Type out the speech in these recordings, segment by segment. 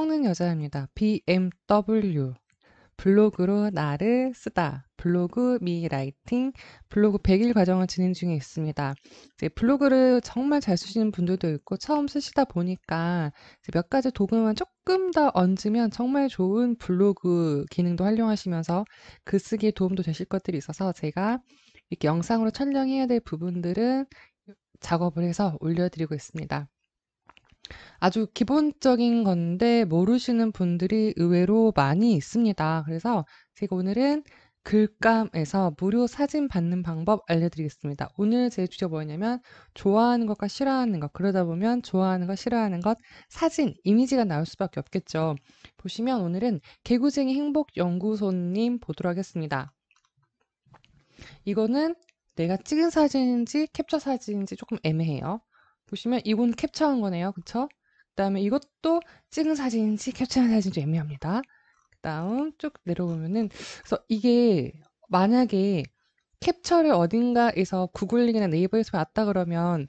써먹는 여자입니다. BMW. 블로그로 나를 쓰다. 블로그 미라이팅, 블로그 100일 과정을 진행 중에 있습니다. 블로그를 정말 잘 쓰시는 분들도 있고 처음 쓰시다 보니까 몇 가지 도구만 조금 더 얹으면 정말 좋은 블로그 기능도 활용하시면서 글쓰기에 그 도움도 되실 것들이 있어서 제가 이렇게 영상으로 촬영해야 될 부분들은 작업을 해서 올려드리고 있습니다. 아주 기본적인 건데 모르시는 분들이 의외로 많이 있습니다. 그래서 제가 오늘은 글감에서 무료 사진 받는 방법 알려드리겠습니다. 오늘 제 주제 뭐냐면 좋아하는 것과 싫어하는 것 그러다 보면 좋아하는 것 싫어하는 것 사진 이미지가 나올 수밖에 없겠죠. 보시면 오늘은 개구쟁이 행복연구소님 보도록 하겠습니다. 이거는 내가 찍은 사진인지 캡처 사진인지 조금 애매해요. 보시면 이건 캡처한 거네요. 그쵸? 그 다음에 이것도 찍은 사진인지 캡처한 사진인지 애매합니다. 그 다음 쭉 내려보면은 그래서 이게 만약에 캡처를 어딘가에서 구글링이나 네이버에서 봤다 그러면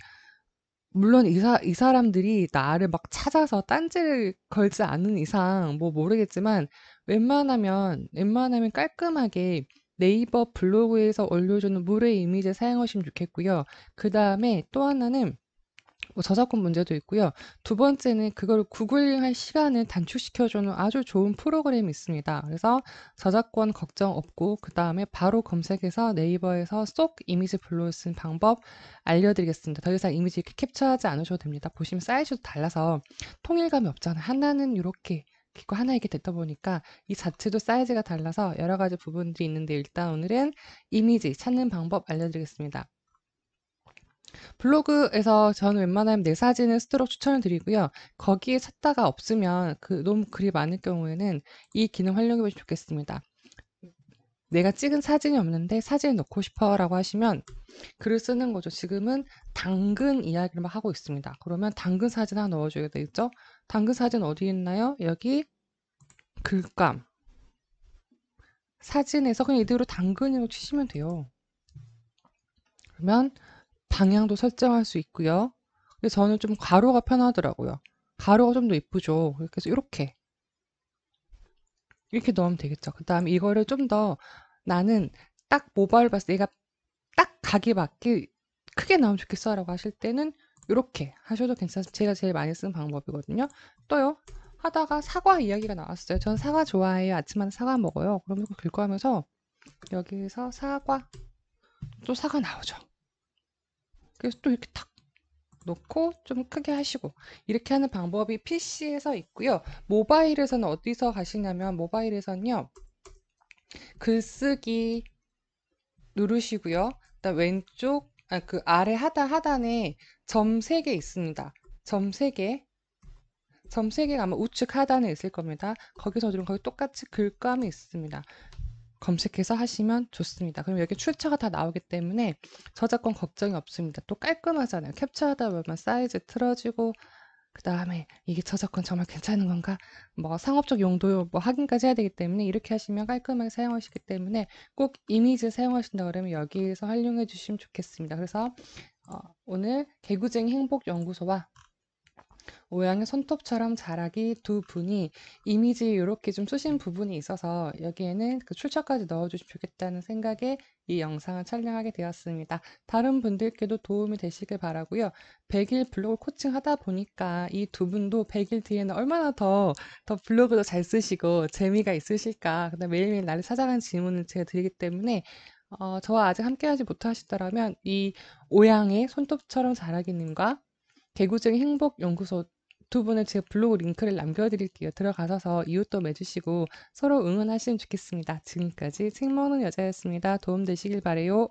물론 이, 사, 이 사람들이 나를 막 찾아서 딴지를 걸지 않은 이상 뭐 모르겠지만 웬만하면 웬만하면 깔끔하게 네이버 블로그에서 올려주는 물의 이미지 사용하시면 좋겠고요. 그 다음에 또 하나는 뭐 저작권 문제도 있고요. 두 번째는 그걸 구글링할 시간을 단축시켜 주는 아주 좋은 프로그램이 있습니다. 그래서 저작권 걱정 없고 그다음에 바로 검색해서 네이버에서 쏙 이미지 불러 쓰는 방법 알려드리겠습니다. 더 이상 이미지 이렇게 캡처하지 않으셔도 됩니다. 보시면 사이즈도 달라서 통일감이 없잖아요. 하나는 이렇게 있고 하나 이게 렇 됐다 보니까 이 자체도 사이즈가 달라서 여러 가지 부분들이 있는데 일단 오늘은 이미지 찾는 방법 알려드리겠습니다. 블로그에서 저는 웬만하면 내 사진을 쓰도록 추천을 드리고요. 거기에 찾다가 없으면 그 너무 글이 많을 경우에는 이 기능 활용해 보시면 좋겠습니다. 내가 찍은 사진이 없는데 사진을 넣고 싶어 라고 하시면 글을 쓰는 거죠. 지금은 당근 이야기를 막 하고 있습니다. 그러면 당근 사진 하나 넣어줘야 되겠죠? 당근 사진 어디 있나요? 여기 글감 사진에서 그냥 이대로 당근으로 치시면 돼요. 그러면 방향도 설정할 수 있고요. 근데 저는 좀 가로가 편하더라고요. 가로가 좀 더 이쁘죠. 그래서 이렇게 이렇게 넣으면 되겠죠. 그 다음에 이거를 좀 더 나는 딱 모발을 봤을 때 얘가 딱 각이 맞게 크게 나오면 좋겠어 라고 하실 때는 이렇게 하셔도 괜찮습니다. 제가 제일 많이 쓰는 방법이거든요. 또요. 하다가 사과 이야기가 나왔어요. 저는 사과 좋아해요. 아침마다 사과 먹어요. 그럼 이거 긁고 하면서 여기서 사과 또 사과 나오죠. 그래서 또 이렇게 탁 놓고 좀 크게 하시고 이렇게 하는 방법이 PC에서 있고요. 모바일에서는 어디서 가시냐면 모바일에서는요. 글쓰기 누르시고요. 일단 왼쪽 아, 그 아래 하단 하단에 점 3개 있습니다. 점 3개 점 3개가 아마 우측 하단에 있을 겁니다. 거기서 누르면 거기 똑같이 글감이 있습니다. 검색해서 하시면 좋습니다. 그럼 여기 출처가 다 나오기 때문에 저작권 걱정이 없습니다. 또 깔끔하잖아요. 캡처하다 보면 사이즈 틀어지고 그 다음에 이게 저작권 정말 괜찮은 건가? 뭐 상업적 용도 뭐 확인까지 해야 되기 때문에 이렇게 하시면 깔끔하게 사용하시기 때문에 꼭 이미지 사용하신다 그러면 여기에서 활용해 주시면 좋겠습니다. 그래서 어, 오늘 개구쟁이 행복연구소와 모양의 손톱처럼 자라기 두 분이 이미지 이렇게 좀쓰신 부분이 있어서 여기에는 그 출처까지 넣어주시면 좋겠다는 생각에 이 영상을 촬영하게 되었습니다. 다른 분들께도 도움이 되시길 바라고요. 100일 블로그 코칭 하다 보니까 이 두 분도 100일 뒤에는 얼마나 더, 더 블로그도 잘 쓰시고 재미가 있으실까. 그 근데 매일매일 나를 찾아가는 질문을 제가 드리기 때문에 어, 저와 아직 함께하지 못하시더라면 이 오양의 손톱처럼 자라기님과 개구쟁이 행복연구소 유분브 제가 블로그 링크를 남겨드릴게요. 들어가셔서 이웃도 맺으시고 서로 응원하시면 좋겠습니다. 지금까지 생모는 여자였습니다. 도움 되시길 바래요.